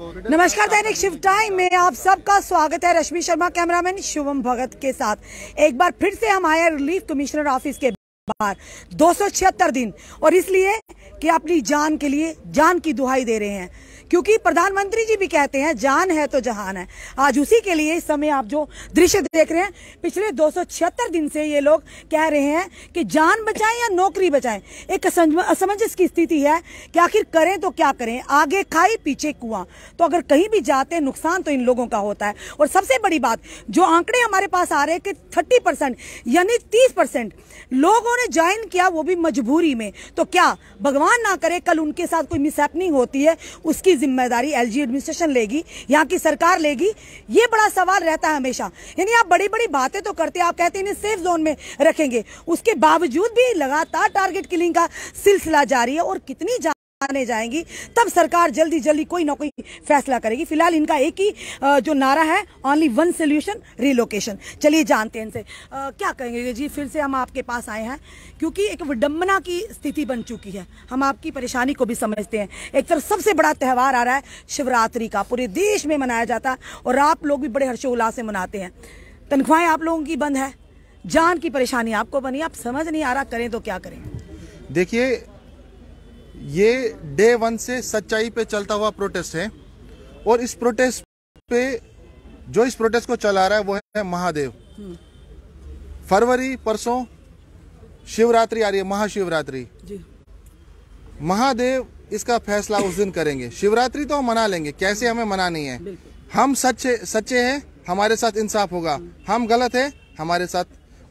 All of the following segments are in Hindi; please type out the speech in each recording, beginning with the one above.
नमस्कार दैनिक शिव टाइम में आप सबका स्वागत है रश्मि शर्मा कैमरामैन शुभम भगत के साथ एक बार फिर से हम आए रिलीफ कमिश्नर ऑफिस के बाहर दो दिन और इसलिए कि अपनी जान के लिए जान की दुहाई दे रहे हैं क्योंकि प्रधानमंत्री जी भी कहते हैं जान है तो जहान है आज उसी के लिए इस समय आप जो दृश्य देख रहे हैं पिछले दो दिन से ये लोग कह रहे हैं कि जान बचाएं या नौकरी बचाएं एक असमंजस की स्थिति है कि आखिर करें तो क्या करें आगे खाई पीछे कुआं तो अगर कहीं भी जाते नुकसान तो इन लोगों का होता है और सबसे बड़ी बात जो आंकड़े हमारे पास आ रहे हैं कि थर्टी परसेंट यानी तीस परसेंट लोगों ने ज्वाइन किया वो भी मजबूरी में तो क्या भगवान ना करे कल उनके साथ कोई मिसहैपनिंग होती है उसकी जिम्मेदारी एलजी एडमिनिस्ट्रेशन लेगी यहाँ की सरकार लेगी ये बड़ा सवाल रहता है हमेशा यानी आप बड़ी बड़ी बातें तो करते आप कहते इन्हें सेफ जोन में रखेंगे उसके बावजूद भी लगातार टारगेट किलिंग का सिलसिला जारी है और कितनी आने जाएंगी तब सरकार जल्दी जल्दी कोई ना कोई फैसला करेगी फिलहाल इनका एक ही जो नारा है ओनली वन सोल्यूशन रिलोकेशन चलिए जानते हैं इनसे क्या कहेंगे जी फिर से हम आपके पास आए हैं क्योंकि एक विडम्बना की स्थिति बन चुकी है हम आपकी परेशानी को भी समझते हैं एक तरफ सबसे बड़ा त्यौहार आ रहा है शिवरात्रि का पूरे देश में मनाया जाता है और आप लोग भी बड़े हर्षोल्लास से मनाते हैं तनख्वाहें आप लोगों की बंद है जान की परेशानी आपको बनी आप समझ नहीं आ रहा करें तो क्या करें देखिए ये डे वन से सच्चाई पे चलता हुआ प्रोटेस्ट है और इस प्रोटेस्ट पे जो इस प्रोटेस्ट को चला रहा है वो है महादेव हम्म। फरवरी परसों शिवरात्रि आ रही है महाशिवरात्रि महादेव इसका फैसला उस दिन करेंगे शिवरात्रि तो हम मना लेंगे कैसे हम्म। हमें मनानी है हम सच्चे सच्चे हैं हमारे साथ इंसाफ होगा हम्म। हम गलत है हमारे साथ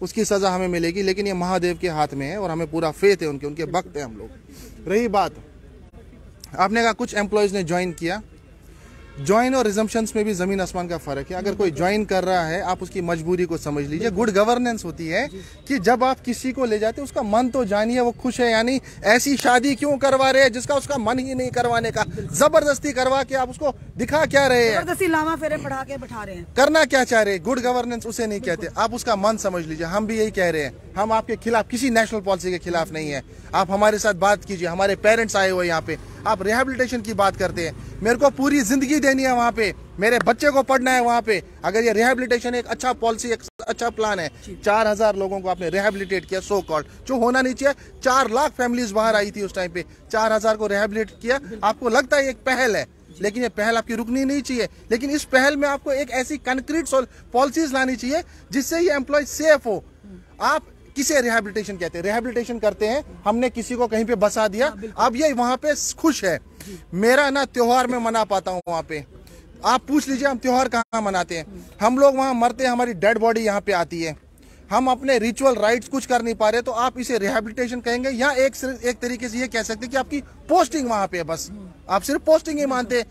उसकी सजा हमें मिलेगी लेकिन ये महादेव के हाथ में है और हमें पूरा फेथ है उनके उनके भक्त है हम लोग रही बात आपने कहा कुछ एम्प्लॉयज़ ने ज्वाइन किया ज्वाइन और रिजम्पन्स में भी जमीन आसमान का फर्क है अगर कोई ज्वाइन कर रहा है आप उसकी मजबूरी को समझ लीजिए गुड गवर्नेंस होती है कि जब आप किसी को ले जाते हैं उसका मन तो जानिए वो खुश है यानी ऐसी शादी क्यों करवा रहे हैं जिसका उसका मन ही नहीं करवाने का जबरदस्ती करवा के आप उसको दिखा क्या रहे हैं जबरदस्ती लामा फेरे पढ़ा के बैठा रहे हैं करना क्या चाह रहे हैं गुड गवर्नेंस उसे नहीं कहते आप उसका मन समझ लीजिए हम भी यही कह रहे हैं हम आपके खिलाफ किसी नेशनल पॉलिसी के खिलाफ नहीं है आप हमारे साथ बात कीजिए हमारे पेरेंट्स आए हुए यहाँ पे आप रिहेबिलिटेशन की बात करते हैं मेरे को पूरी जिंदगी देनी है वहाँ पे मेरे बच्चे को पढ़ना है वहाँ पे अगर ये रिहेबिलिटेशन एक अच्छा पॉलिसी एक अच्छा प्लान है चार हजार लोगों को आपने रिहेबिलिटेट किया सो कॉल्ड जो होना नहीं चाहिए चार लाख फैमिलीज बाहर आई थी उस टाइम पे चार हजार को रिहेबिलिट किया आपको लगता है एक पहल है लेकिन ये पहल आपकी रुकनी नहीं चाहिए लेकिन इस पहल में आपको एक ऐसी कंक्रीट पॉलिसीज लानी चाहिए जिससे ये एम्प्लॉय सेफ हो आप किसे रिहेबिलिटेशन कहते हैं रिहेबिलिटेशन करते हैं हमने किसी को कहीं पे बसा दिया हाँ, अब ये वहां पे खुश है मेरा ना त्योहार में मना पाता हूँ वहां पे आप पूछ लीजिए हम त्योहार कहाँ मनाते हैं हम लोग वहां मरते हैं हमारी डेड बॉडी यहाँ पे आती है हम अपने रिचुअल राइट्स कुछ कर नहीं पा रहे तो आप इसे रिहेबिलिटेशन कहेंगे या एक एक तरीके से ये कह सकते हैं कि आपकी पोस्टिंग वहां पे है बस आप सिर्फ पोस्टिंग ही मानते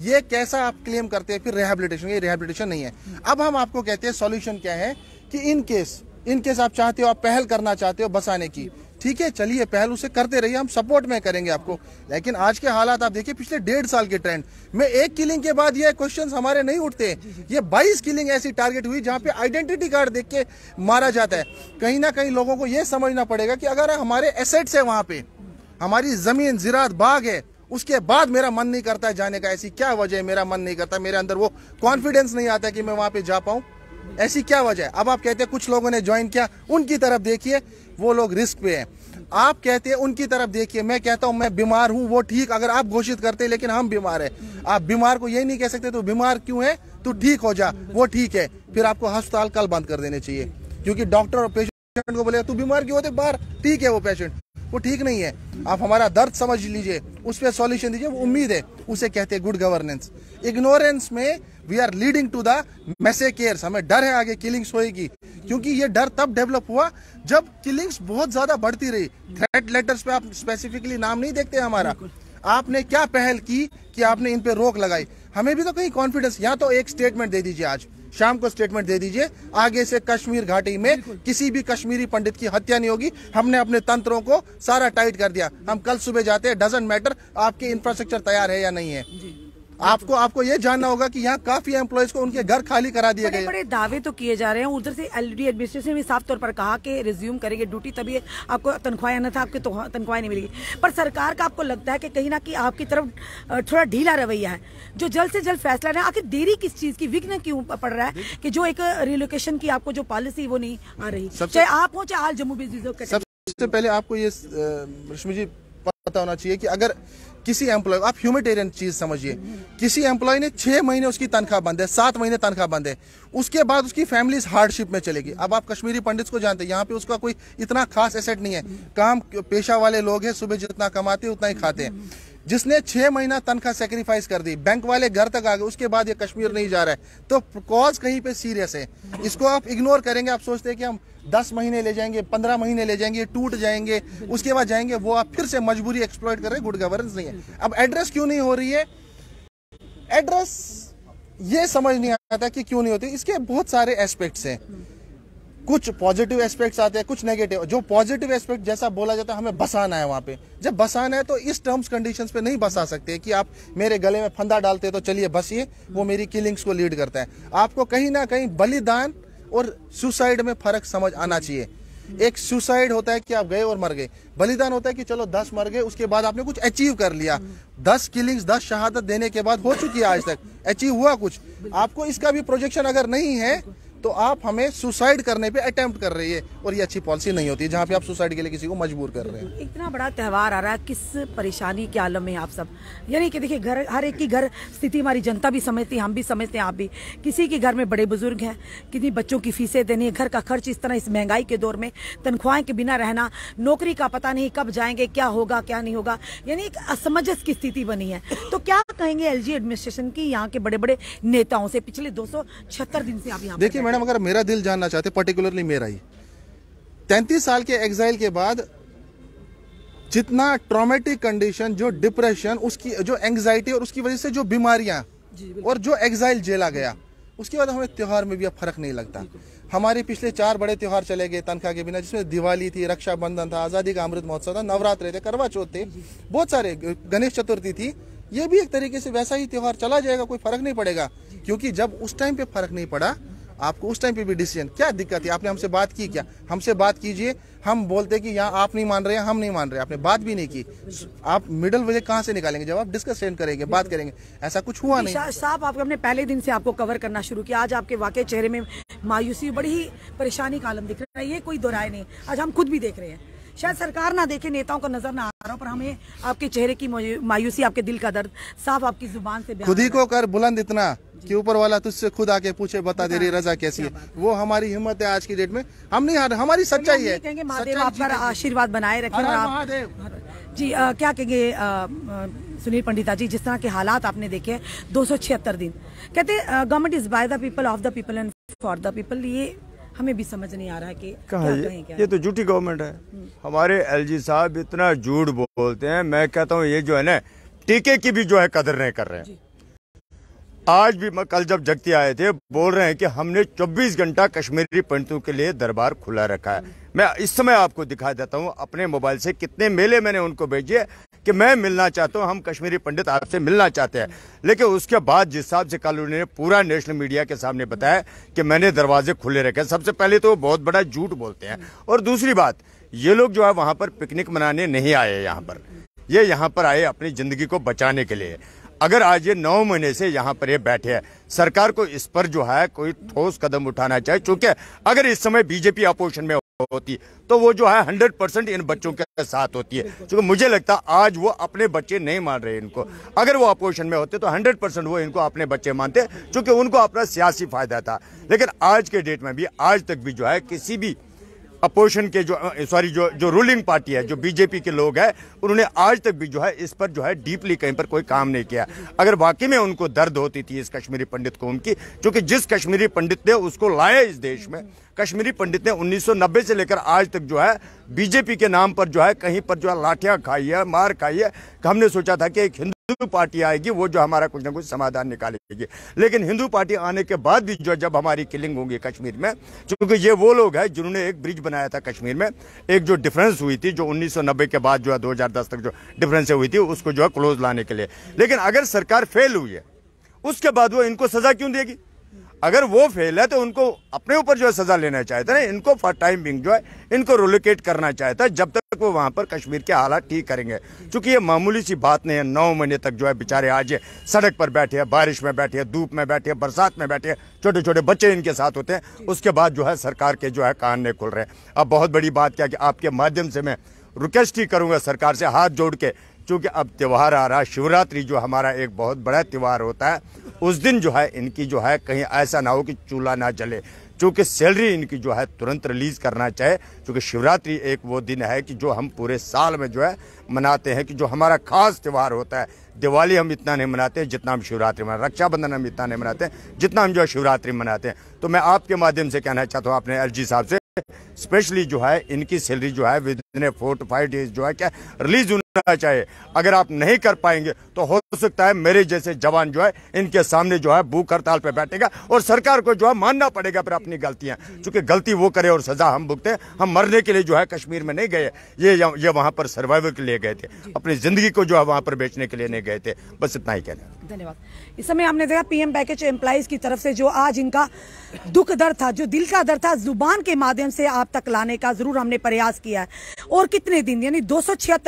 ये कैसा आप क्लेम करते हैं फिर रिहेबिलिटेशन ये रिहेबिलिटेशन नहीं है अब हम आपको कहते हैं सॉल्यूशन क्या है कि इन केस इन केस आप चाहते हो आप पहल करना चाहते हो बसाने की ठीक है चलिए पहल उसे करते रहिए हम सपोर्ट में करेंगे आपको लेकिन आज के हालात आप देखिए पिछले डेढ़ साल के ट्रेंड में एक किलिंग के बाद ये क्वेश्चन हमारे नहीं उठते ये 22 किलिंग ऐसी टारगेट हुई जहां पे आइडेंटिटी कार्ड देख के मारा जाता है कहीं ना कहीं लोगों को ये समझना पड़ेगा कि अगर हमारे एसेट्स है वहां पे हमारी जमीन जिरात बाग है उसके बाद मेरा मन नहीं करता है जाने का ऐसी क्या वजह है मेरा मन नहीं करता मेरे अंदर वो कॉन्फिडेंस नहीं आता कि मैं वहां पे जा पाऊँ ऐसी क्या वजह है अब आप कहते हैं कुछ लोगों ने ज्वाइन किया उनकी तरफ देखिए वो लोग रिस्क पे हैं आप कहते हैं उनकी तरफ देखिए मैं कहता हूं मैं बीमार हूं वो ठीक अगर आप घोषित करते हैं लेकिन हम बीमार हैं आप बीमार को यही नहीं कह सकते तो बीमार क्यों है तो ठीक हो जा वो ठीक है फिर आपको अस्पताल कल बंद कर देने चाहिए क्योंकि डॉक्टर और पेशेंट को बोले तू बीमार क्यों होते बाहर ठीक है वो पेशेंट वो ठीक नहीं है आप हमारा दर्द समझ लीजिए उस पर सोल्यूशन दीजिए वो उम्मीद है उसे कहते हैं गुड गवर्नेंस इग्नोरेंस में we are leading to the masses cares हमें डर है आगे किलिंग्स होएगी क्योंकि ये डर तब डेवलप हुआ जब किलिंग्स बहुत ज्यादा बढ़ती रही थ्रेट लेटर्स पे आप स्पेसिफिकली नाम नहीं देखते हमारा आपने क्या पहल की कि आपने इन पे रोक लगाई हमें भी तो कहीं कॉन्फिडेंस या तो एक स्टेटमेंट दे दीजिए आज शाम को स्टेटमेंट दे दीजिए आगे से कश्मीर घाटी में किसी भी कश्मीरी पंडित की हत्या नहीं होगी हमने अपने तंत्रों को सारा टाइट कर दिया हम कल सुबह जाते हैं डजेंट मैटर आपके इंफ्रास्ट्रक्चर तैयार है या नहीं है आपको आपको ये जानना होगा कि यहाँ काफी एम्प्लॉयज को उनके घर खाली करा दिए गए बड़े दावे तो किए जा रहे हैं उधर से एलडी एडमिनिस्ट्रेशन भी साफ तौर पर कहा कि रिज्यूम करेंगे ड्यूटी तभी आपको तनख्वाही आना था आपकी तो तनख्वाही नहीं मिलेगी पर सरकार का आपको लगता है कि कहीं ना कहीं आपकी तरफ थोड़ा ढीला रवैया है जो जल्द से जल्द फैसला रहे आखिर देरी किस चीज की विघ्न क्यों पड़ रहा है कि जो एक रिलोकेशन की आपको जो पॉलिसी वो नहीं आ रही चाहे आप हो चाहे आल जम्मू बिजनेस सबसे पहले आपको ये रश्मि जी पता होना चाहिए कि अगर किसी एम्प्लॉय आप ह्यूमिटेरियन चीज समझिए किसी एम्प्लॉय ने छह महीने उसकी तनख्वाह बंद है सात महीने तनख्वाह बंद है उसके बाद उसकी फैमिली हार्डशिप में चलेगी अब आप कश्मीरी पंडित को जानते हैं यहाँ पे उसका कोई इतना खास एसेट नहीं है काम पेशा वाले लोग हैं सुबह जितना कमाते हैं उतना ही खाते हैं जिसने छह महीना तनख्वाह सेक्रीफाइस कर दी बैंक वाले घर तक आ गए उसके बाद ये कश्मीर नहीं जा रहा है तो कॉज कहीं पे सीरियस है इसको आप इग्नोर करेंगे आप सोचते हैं कि हम दस महीने ले जाएंगे पंद्रह महीने ले जाएंगे टूट जाएंगे उसके बाद जाएंगे वो आप फिर से मजबूरी एक्सप्लॉयट कर रहे गुड गवर्नेंस नहीं है है अब एड्रेस क्यों नहीं हो रही है एड्रेस ये समझ नहीं आता कि क्यों नहीं होती इसके बहुत सारे एस्पेक्ट्स हैं कुछ पॉजिटिव एस्पेक्ट्स आते हैं कुछ नेगेटिव जो पॉजिटिव एस्पेक्ट जैसा बोला जाता है हमें बसाना है वहां पे जब बसाना है तो इस टर्म्स कंडीशंस पे नहीं बसा सकते कि आप मेरे गले में फंदा डालते हैं तो चलिए बसिए वो मेरी किलिंग्स को लीड करता है आपको कहीं ना कहीं बलिदान और सुसाइड में फर्क समझ आना चाहिए एक सुसाइड होता है कि आप गए और मर गए बलिदान होता है कि चलो दस मर गए उसके बाद आपने कुछ अचीव कर लिया दस किलिंग्स दस शहादत देने के बाद हो चुकी है आज तक अचीव हुआ कुछ आपको इसका भी प्रोजेक्शन अगर नहीं है तो आप हमें सुसाइड करने पे अटेम्प्ट कर रही है और ये अच्छी पॉलिसी नहीं होती जहाँ पे आप सुसाइड के लिए किसी को मजबूर कर रहे हैं इतना बड़ा त्यौहार आ रहा है किस परेशानी के आलम में आप सब यानी कि देखिए घर हर एक की घर स्थिति हमारी जनता भी समझती है हम भी समझते हैं आप भी किसी के घर में बड़े बुजुर्ग हैं कितनी बच्चों की फीसें देनी है घर का खर्च इस तरह इस महंगाई के दौर में तनख्वाहें के बिना रहना नौकरी का पता नहीं कब जाएंगे क्या होगा क्या नहीं होगा यानी एक असमंजस की स्थिति बनी है तो क्या कहेंगे एलजी एडमिनिस्ट्रेशन की यहाँ के बड़े बड़े नेताओं से पिछले दो दिन से आप यहाँ देखिए मैडम अगर मेरा दिल जानना चाहते पर्टिकुलरली मेरा ही तैंतीस साल के एग्जाइल के बाद जितना ट्रॉमेटिक कंडीशन जो डिप्रेशन उसकी जो एंग्जाइटी और उसकी वजह से जो बीमारियां और जो एग्जाइल जेला गया उसके बाद हमें त्यौहार में भी अब फर्क नहीं लगता हमारे पिछले चार बड़े त्यौहार चले गए तनख्वाह के बिना जिसमें दिवाली थी रक्षाबंधन था आज़ादी का अमृत महोत्सव था नवरात्र थे करवा चौथ थे बहुत सारे गणेश चतुर्थी थी ये भी एक तरीके से वैसा ही त्यौहार चला जाएगा कोई फर्क नहीं पड़ेगा क्योंकि जब उस टाइम पे फर्क नहीं पड़ा आपको उस टाइम पे भी डिसीजन क्या दिक्कत है आपने हमसे बात की क्या हमसे बात कीजिए हम बोलते कि यहाँ आप नहीं मान रहे हम नहीं मान रहे आपने बात भी नहीं की आप मिडल वजह कहाँ से निकालेंगे जब आप डिस्कशन करेंगे बात करेंगे ऐसा कुछ हुआ नहीं साहब आपको हमने पहले दिन से आपको कवर करना शुरू किया आज आपके वाकई चेहरे में मायूसी बड़ी ही परेशानी का आलम दिख रहा है ये कोई दोहराए नहीं आज हम खुद भी देख रहे हैं शायद सरकार ना देखे नेताओं का नजर ना आ रहा पर हमें आपके चेहरे की मायूसी आपके दिल का दर्द साफ आपकी जुबान से खुद ही को कर बुलंद इतना कि ऊपर वाला तुझसे खुद आके पूछे बता दे रही रजा कैसी है वो हमारी हिम्मत है आज की डेट में हम नहीं हार हमारी सच्चाई है आशीर्वाद बनाए रखें जी आ, क्या कहेंगे सुनील पंडिता जी जिस तरह के हालात आपने देखे दो सौ छिहत्तर दिन कहते government is by the people of the people and for the people ये हमें भी समझ नहीं आ रहा है कि क्या कहें क्या ये तो झूठी गवर्नमेंट है हमारे एलजी साहब इतना झूठ बोलते हैं मैं कहता हूँ ये जो है ना टीके की भी जो है कदर नहीं कर रहे हैं आज भी कल जब जगती आए थे बोल रहे हैं कि हमने 24 घंटा कश्मीरी पंडितों के लिए दरबार खुला रखा है मैं इस समय आपको दिखा देता हूँ अपने मोबाइल से कितने मेले मैंने उनको भेजे कि मैं मिलना चाहता हूँ हम कश्मीरी पंडित आपसे मिलना चाहते हैं लेकिन उसके बाद जिस हिसाब से कल उन्होंने पूरा नेशनल मीडिया के सामने बताया कि मैंने दरवाजे खुले रखे सबसे पहले तो वो बहुत बड़ा झूठ बोलते हैं और दूसरी बात ये लोग जो है वहाँ पर पिकनिक मनाने नहीं आए यहाँ पर ये यहाँ पर आए अपनी ज़िंदगी को बचाने के लिए अगर आज ये नौ महीने से यहाँ पर ये बैठे हैं सरकार को इस पर जो है कोई ठोस कदम उठाना चाहिए चूंकि अगर इस समय बीजेपी अपोजिशन में होती तो वो जो है हंड्रेड परसेंट इन बच्चों के साथ होती है क्योंकि मुझे लगता है आज वो अपने बच्चे नहीं मान रहे इनको अगर वो अपोजिशन में होते तो हंड्रेड परसेंट वो इनको अपने बच्चे मानते क्योंकि उनको अपना सियासी फायदा था लेकिन आज के डेट में भी आज तक भी जो है किसी भी अपोजिशन के जो सॉरी जो जो रूलिंग पार्टी है जो बीजेपी के लोग हैं उन्होंने आज तक भी जो है इस पर जो है डीपली कहीं पर कोई काम नहीं किया अगर वाकई में उनको दर्द होती थी इस कश्मीरी पंडित कौम की क्योंकि जिस कश्मीरी पंडित ने उसको लाया इस देश में कश्मीरी पंडित ने 1990 से लेकर आज तक जो है बीजेपी के नाम पर जो है कहीं पर जो है लाठियां खाई है मार खाई है हमने सोचा था कि एक हिंदू हिंदू पार्टी आएगी वो जो हमारा कुछ ना कुछ समाधान निकालेगी लेकिन हिंदू पार्टी आने के बाद भी जो जब हमारी किलिंग होंगी कश्मीर में चूंकि ये वो लोग हैं जिन्होंने एक ब्रिज बनाया था कश्मीर में एक जो डिफरेंस हुई थी जो 1990 के बाद जो है 2010 तक जो डिफरेंस हुई थी उसको जो है क्लोज लाने के लिए लेकिन अगर सरकार फेल हुई है उसके बाद वो इनको सजा क्यों देगी अगर वो फेल है तो उनको अपने ऊपर जो है सजा लेना चाहता है इनको फॉर टाइम बिंग जो है इनको रोलोकेट करना चाहता है जब तक वो वहाँ पर कश्मीर के हालात ठीक करेंगे क्योंकि ये मामूली सी बात नहीं है नौ महीने तक जो है बेचारे आज सड़क पर बैठे हैं बारिश में बैठे हैं धूप में बैठे हैं बरसात में बैठे हैं छोटे छोटे बच्चे इनके साथ होते हैं उसके बाद जो है सरकार के जो है कान खुल रहे हैं अब बहुत बड़ी बात क्या कि आपके माध्यम से मैं रिक्वेस्ट ही करूँगा सरकार से हाथ जोड़ के चूँकि अब त्यौहार आ रहा है शिवरात्रि जो हमारा एक बहुत बड़ा त्यौहार होता है उस दिन जो है इनकी जो है कहीं ऐसा ना हो कि चूल्हा ना जले चूँकि सैलरी इनकी जो है तुरंत रिलीज़ करना चाहे चूँकि शिवरात्रि एक वो दिन है कि जो हम पूरे साल में जो है मनाते हैं कि जो हमारा खास त्यौहार होता है दिवाली हम इतना नहीं मनाते हैं जितना हम शिवरात्रि मनाते रक्षाबंधन हम इतना नहीं मनाते हैं जितना हम जो है शिवरात्रि मनाते हैं तो मैं आपके माध्यम से कहना चाहता हूँ अपने एल साहब से स्पेशली जो है इनकी सैलरी जो है within four to five days जो है क्या रिलीज होना चाहिए अगर आप नहीं कर पाएंगे तो हो सकता है मेरे जैसे जवान जो है इनके सामने जो है भूख हड़ताल पे बैठेगा और सरकार को जो है मानना पड़ेगा पर अपनी गलतियां क्योंकि गलती वो करे और सजा हम भुगते हम मरने के लिए जो है कश्मीर में नहीं गए ये ये वहां पर सर्वाइवल के लिए गए थे अपनी जिंदगी को जो है वहां पर बेचने के लिए नहीं गए थे बस इतना ही कहना धन्यवाद इस समय हमने देखा पीएम पैकेज एम्प्लाईज की तरफ से जो आज इनका दुख दर्द था जो दिल का दर्द था जुबान के माध्यम से आप तक लाने का जरूर हमने प्रयास किया है और कितने दिन यानी दो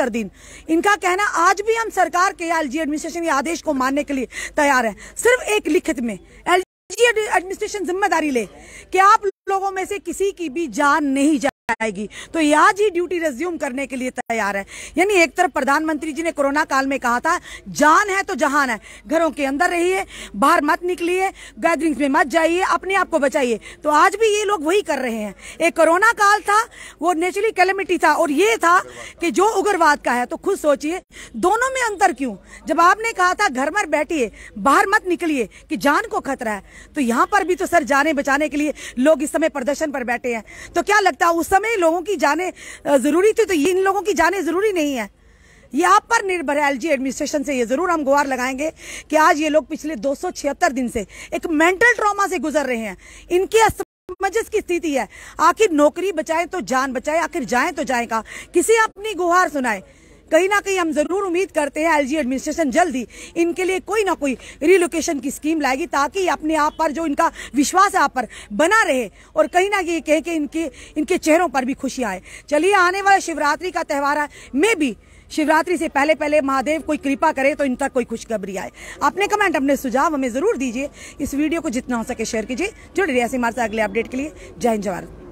दिन इनका कहना आज भी हम सरकार के एलजी एडमिनिस्ट्रेशन के आदेश को मानने के लिए तैयार है सिर्फ एक लिखित में एलजी एडमिनिस्ट्रेशन जिम्मेदारी ले कि आप लोगों में से किसी की भी जान नहीं जाए आएगी तो ये आज ही ड्यूटी रेज्यूम करने के लिए तैयार है यानी एक तरफ प्रधानमंत्री जी ने कोरोना काल में कहा था जान है तो जहान है घरों के अंदर रहिए बाहर मत निकलिए गैदरिंग्स में मत जाइए अपने आप को बचाइए तो आज भी ये लोग वही कर रहे हैं एक कोरोना काल था वो नेचुरली कैलमिटी था और ये था कि जो उग्रवाद का है तो खुद सोचिए दोनों में अंतर क्यों जब आपने कहा था घर में बैठिए बाहर मत निकलिए कि जान को खतरा है तो यहाँ पर भी तो सर जाने बचाने के लिए लोग इस समय प्रदर्शन पर बैठे हैं तो क्या लगता है उस समय लोगों की जाने ज़रूरी थी तो इन लोगों की जाने ज़रूरी नहीं है ये आप पर निर्भर है एलजी एडमिनिस्ट्रेशन से ये ज़रूर हम गुहार लगाएंगे कि आज ये लोग पिछले दो दिन से एक मेंटल ट्रॉमा से गुजर रहे हैं इनके असमंजस की स्थिति है आखिर नौकरी बचाए तो जान बचाए आखिर जाए तो जाए किसी अपनी गुहार सुनाए कहीं ना कहीं हम ज़रूर उम्मीद करते हैं एलजी एडमिनिस्ट्रेशन जल्दी इनके लिए कोई ना कोई रिलोकेशन की स्कीम लाएगी ताकि अपने आप पर जो इनका विश्वास है आप पर बना रहे और कहीं ना कहीं कहे कि इनके इनके चेहरों पर भी खुशी आए चलिए आने वाला शिवरात्रि का त्यौहार है मे भी शिवरात्रि से पहले पहले महादेव कोई कृपा करे तो इन तक कोई खुशखबरी आए अपने कमेंट अपने सुझाव हमें जरूर दीजिए इस वीडियो को जितना हो सके शेयर कीजिए जुड़ रही ऐसे हमारे साथ अगले अपडेट के लिए जय हिंद जवाहर